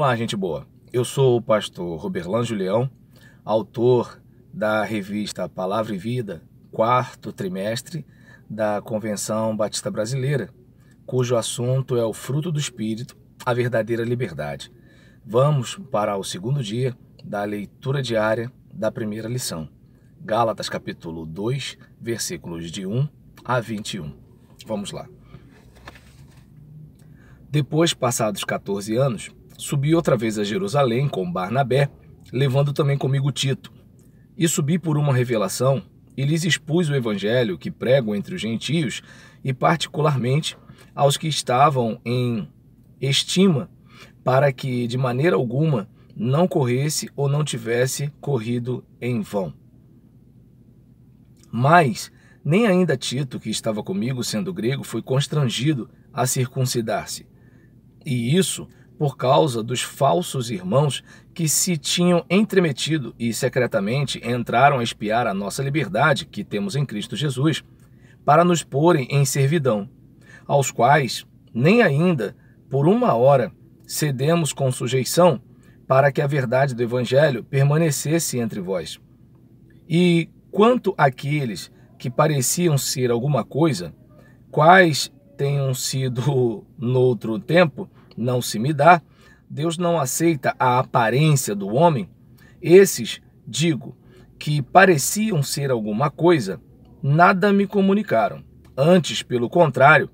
Olá, gente boa. Eu sou o pastor Roberlândio Julião, autor da revista Palavra e Vida, quarto trimestre da Convenção Batista Brasileira, cujo assunto é o fruto do espírito, a verdadeira liberdade. Vamos para o segundo dia da leitura diária da primeira lição. Gálatas capítulo 2, versículos de 1 a 21. Vamos lá. Depois, passados 14 anos, Subi outra vez a Jerusalém com Barnabé, levando também comigo Tito. E subi por uma revelação e lhes expus o evangelho que prego entre os gentios e, particularmente, aos que estavam em estima, para que de maneira alguma não corresse ou não tivesse corrido em vão. Mas nem ainda Tito, que estava comigo sendo grego, foi constrangido a circuncidar-se. E isso por causa dos falsos irmãos que se tinham entremetido e secretamente entraram a espiar a nossa liberdade que temos em Cristo Jesus, para nos porem em servidão, aos quais nem ainda por uma hora cedemos com sujeição para que a verdade do Evangelho permanecesse entre vós. E quanto àqueles que pareciam ser alguma coisa, quais tenham sido noutro tempo, não se me dá, Deus não aceita a aparência do homem, esses, digo, que pareciam ser alguma coisa, nada me comunicaram. Antes, pelo contrário,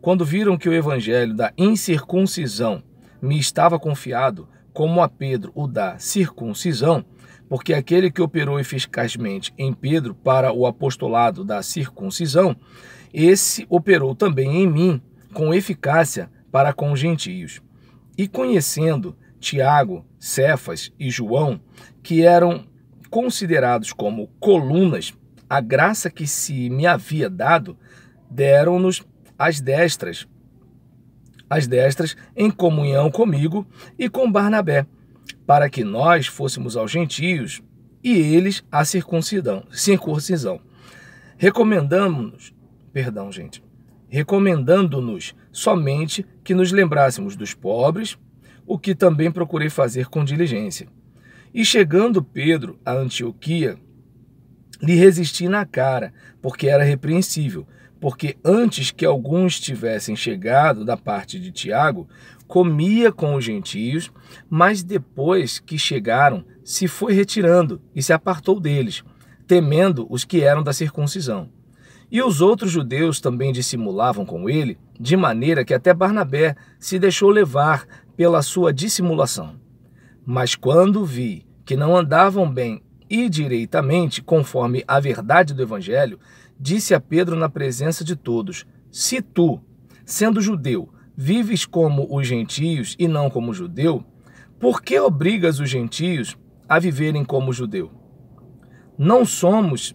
quando viram que o evangelho da incircuncisão me estava confiado, como a Pedro o da circuncisão, porque aquele que operou eficazmente em Pedro para o apostolado da circuncisão, esse operou também em mim com eficácia para com os gentios. E conhecendo Tiago, Cefas e João, que eram considerados como colunas, a graça que se me havia dado, deram-nos as destras, as destras em comunhão comigo e com Barnabé, para que nós fôssemos aos gentios e eles à circuncisão. circuncisão. Recomendamos, perdão, gente recomendando-nos somente que nos lembrássemos dos pobres, o que também procurei fazer com diligência. E chegando Pedro a Antioquia, lhe resisti na cara, porque era repreensível, porque antes que alguns tivessem chegado da parte de Tiago, comia com os gentios, mas depois que chegaram, se foi retirando e se apartou deles, temendo os que eram da circuncisão. E os outros judeus também dissimulavam com ele, de maneira que até Barnabé se deixou levar pela sua dissimulação. Mas quando vi que não andavam bem e direitamente, conforme a verdade do Evangelho, disse a Pedro na presença de todos: Se tu, sendo judeu, vives como os gentios e não como judeu, por que obrigas os gentios a viverem como judeu? Não somos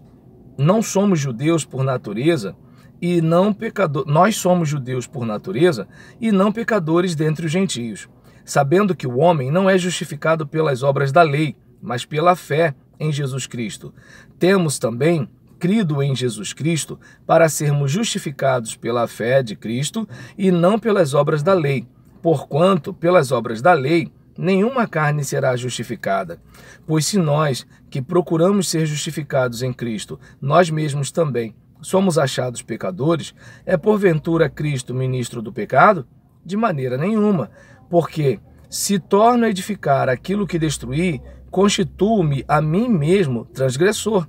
não somos judeus por natureza e não pecador, nós somos judeus por natureza e não pecadores dentre os gentios, sabendo que o homem não é justificado pelas obras da lei, mas pela fé em Jesus Cristo. Temos também crido em Jesus Cristo para sermos justificados pela fé de Cristo e não pelas obras da lei, porquanto pelas obras da lei nenhuma carne será justificada. Pois se nós, que procuramos ser justificados em Cristo, nós mesmos também somos achados pecadores, é porventura Cristo ministro do pecado? De maneira nenhuma, porque se torno a edificar aquilo que destruí, constituo-me a mim mesmo transgressor.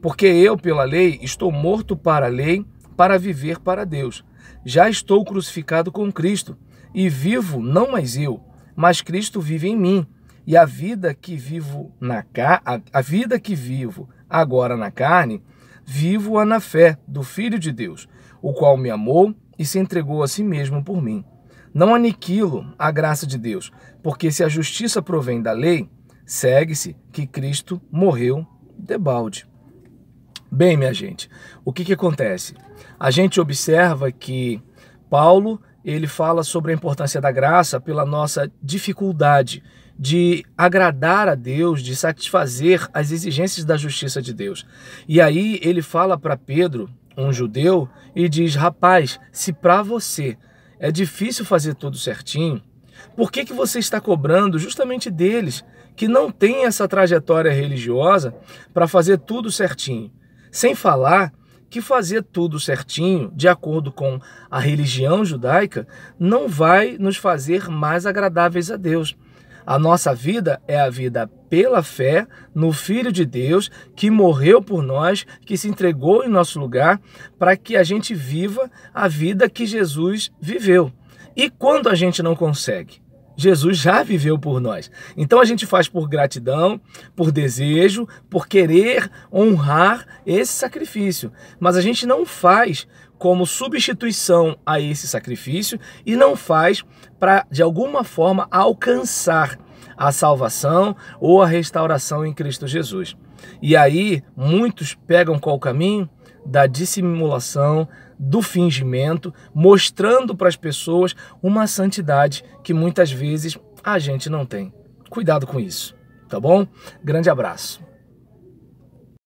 Porque eu, pela lei, estou morto para a lei, para viver para Deus. Já estou crucificado com Cristo, e vivo não mais eu, mas Cristo vive em mim. E a vida que vivo na a, a vida que vivo agora na carne, vivo-a na fé do Filho de Deus, o qual me amou e se entregou a si mesmo por mim. Não aniquilo a graça de Deus, porque se a justiça provém da lei, segue-se que Cristo morreu debalde. Bem, minha gente, o que, que acontece? A gente observa que Paulo ele fala sobre a importância da graça pela nossa dificuldade de agradar a Deus, de satisfazer as exigências da justiça de Deus. E aí ele fala para Pedro, um judeu, e diz: Rapaz, se para você é difícil fazer tudo certinho, por que, que você está cobrando justamente deles, que não têm essa trajetória religiosa, para fazer tudo certinho? Sem falar que fazer tudo certinho, de acordo com a religião judaica, não vai nos fazer mais agradáveis a Deus. A nossa vida é a vida pela fé no Filho de Deus que morreu por nós, que se entregou em nosso lugar, para que a gente viva a vida que Jesus viveu. E quando a gente não consegue? Jesus já viveu por nós. Então a gente faz por gratidão, por desejo, por querer honrar esse sacrifício. Mas a gente não faz como substituição a esse sacrifício e não faz para, de alguma forma, alcançar a salvação ou a restauração em Cristo Jesus. E aí muitos pegam qual caminho? Da dissimulação, do fingimento, mostrando para as pessoas uma santidade que muitas vezes a gente não tem. Cuidado com isso, tá bom? Grande abraço.